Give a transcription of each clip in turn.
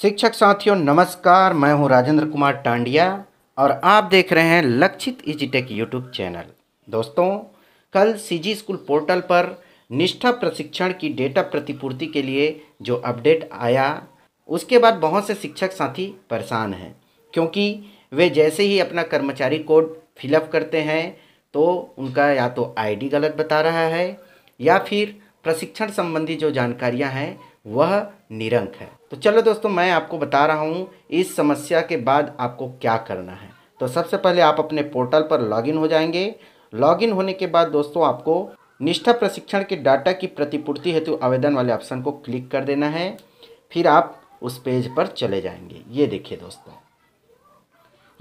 शिक्षक साथियों नमस्कार मैं हूं राजेंद्र कुमार टांडिया और आप देख रहे हैं लक्षित इजीटेक यूट्यूब चैनल दोस्तों कल सीजी स्कूल पोर्टल पर निष्ठा प्रशिक्षण की डेटा प्रतिपूर्ति के लिए जो अपडेट आया उसके बाद बहुत से शिक्षक साथी परेशान हैं क्योंकि वे जैसे ही अपना कर्मचारी कोड फिलअप करते हैं तो उनका या तो आईडी गलत बता रहा है या फिर प्रशिक्षण संबंधी जो जानकारियां हैं वह निरंक है तो चलो दोस्तों मैं आपको बता रहा हूँ इस समस्या के बाद आपको क्या करना है तो सबसे पहले आप अपने पोर्टल पर लॉगिन हो जाएंगे लॉगिन होने के बाद दोस्तों आपको निष्ठा प्रशिक्षण के डाटा की प्रतिपूर्ति हेतु आवेदन वाले ऑप्शन को क्लिक कर देना है फिर आप उस पेज पर चले जाएंगे ये देखिए दोस्तों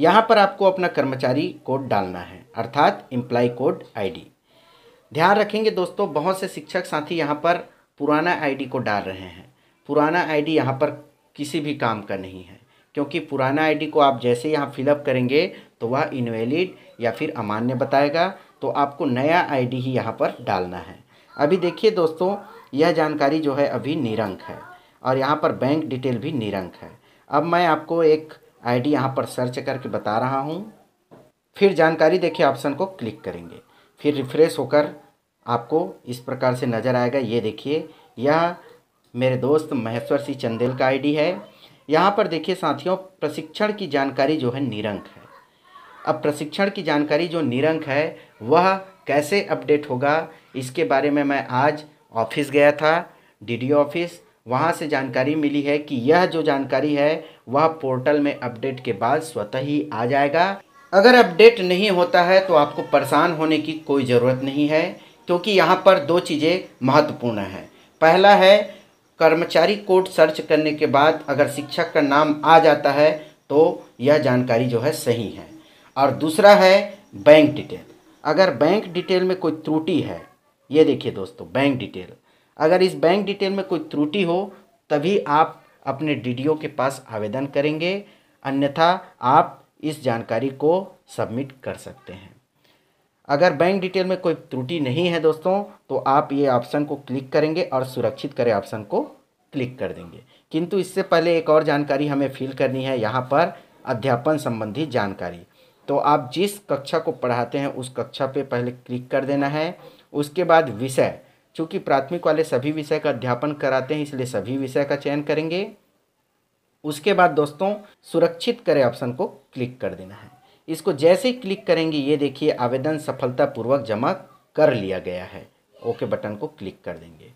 यहाँ पर आपको अपना कर्मचारी कोड डालना है अर्थात एम्प्लाई कोड आईडी ध्यान रखेंगे दोस्तों बहुत से शिक्षक साथी यहाँ पर पुराना आईडी को डाल रहे हैं पुराना आईडी यहाँ पर किसी भी काम का नहीं है क्योंकि पुराना आईडी को आप जैसे यहाँ फिलअप करेंगे तो वह इनवैलिड या फिर अमान्य बताएगा तो आपको नया आईडी ही यहाँ पर डालना है अभी देखिए दोस्तों यह जानकारी जो है अभी निरंक है और यहाँ पर बैंक डिटेल भी निरंक है अब मैं आपको एक आई यहाँ पर सर्च करके बता रहा हूँ फिर जानकारी देखिए ऑप्शन को क्लिक करेंगे फिर रिफ्रेश होकर आपको इस प्रकार से नज़र आएगा ये देखिए यह मेरे दोस्त महेश्वर सिंह चंदेल का आईडी है यहाँ पर देखिए साथियों प्रशिक्षण की जानकारी जो है निरंक है अब प्रशिक्षण की जानकारी जो निरंक है वह कैसे अपडेट होगा इसके बारे में मैं आज ऑफिस गया था डी ऑफिस वहाँ से जानकारी मिली है कि यह जो जानकारी है वह पोर्टल में अपडेट के बाद स्वतः ही आ जाएगा अगर अपडेट नहीं होता है तो आपको परेशान होने की कोई ज़रूरत नहीं है क्योंकि यहाँ पर दो चीज़ें महत्वपूर्ण हैं पहला है कर्मचारी कोड सर्च करने के बाद अगर शिक्षक का नाम आ जाता है तो यह जानकारी जो है सही है और दूसरा है बैंक डिटेल अगर बैंक डिटेल में कोई त्रुटि है ये देखिए दोस्तों बैंक डिटेल अगर इस बैंक डिटेल में कोई त्रुटि हो तभी आप अपने डीडीओ के पास आवेदन करेंगे अन्यथा आप इस जानकारी को सबमिट कर सकते हैं अगर बैंक डिटेल में कोई त्रुटि नहीं है दोस्तों तो आप ये ऑप्शन को क्लिक करेंगे और सुरक्षित करें ऑप्शन को क्लिक कर देंगे किंतु इससे पहले एक और जानकारी हमें फिल करनी है यहाँ पर अध्यापन संबंधी जानकारी तो आप जिस कक्षा को पढ़ाते हैं उस कक्षा पे पहले क्लिक कर देना है उसके बाद विषय चूँकि प्राथमिक वाले सभी विषय का अध्यापन कराते हैं इसलिए सभी विषय का चयन करेंगे उसके बाद दोस्तों सुरक्षित करें ऑप्शन को क्लिक कर देना है इसको जैसे ही क्लिक करेंगे ये देखिए आवेदन सफलतापूर्वक जमा कर लिया गया है ओके बटन को क्लिक कर देंगे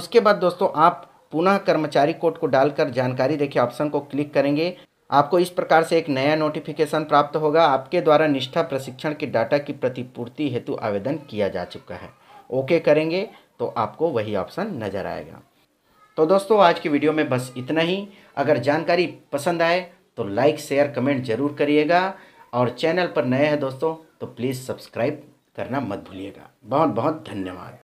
उसके बाद दोस्तों आप पुनः कर्मचारी कोड को डालकर जानकारी देखिए ऑप्शन को क्लिक करेंगे आपको इस प्रकार से एक नया नोटिफिकेशन प्राप्त होगा आपके द्वारा निष्ठा प्रशिक्षण के डाटा की प्रतिपूर्ति हेतु आवेदन किया जा चुका है ओके करेंगे तो आपको वही ऑप्शन नज़र आएगा तो दोस्तों आज की वीडियो में बस इतना ही अगर जानकारी पसंद आए तो लाइक शेयर कमेंट जरूर करिएगा और चैनल पर नए हैं दोस्तों तो प्लीज़ सब्सक्राइब करना मत भूलिएगा बहुत बहुत धन्यवाद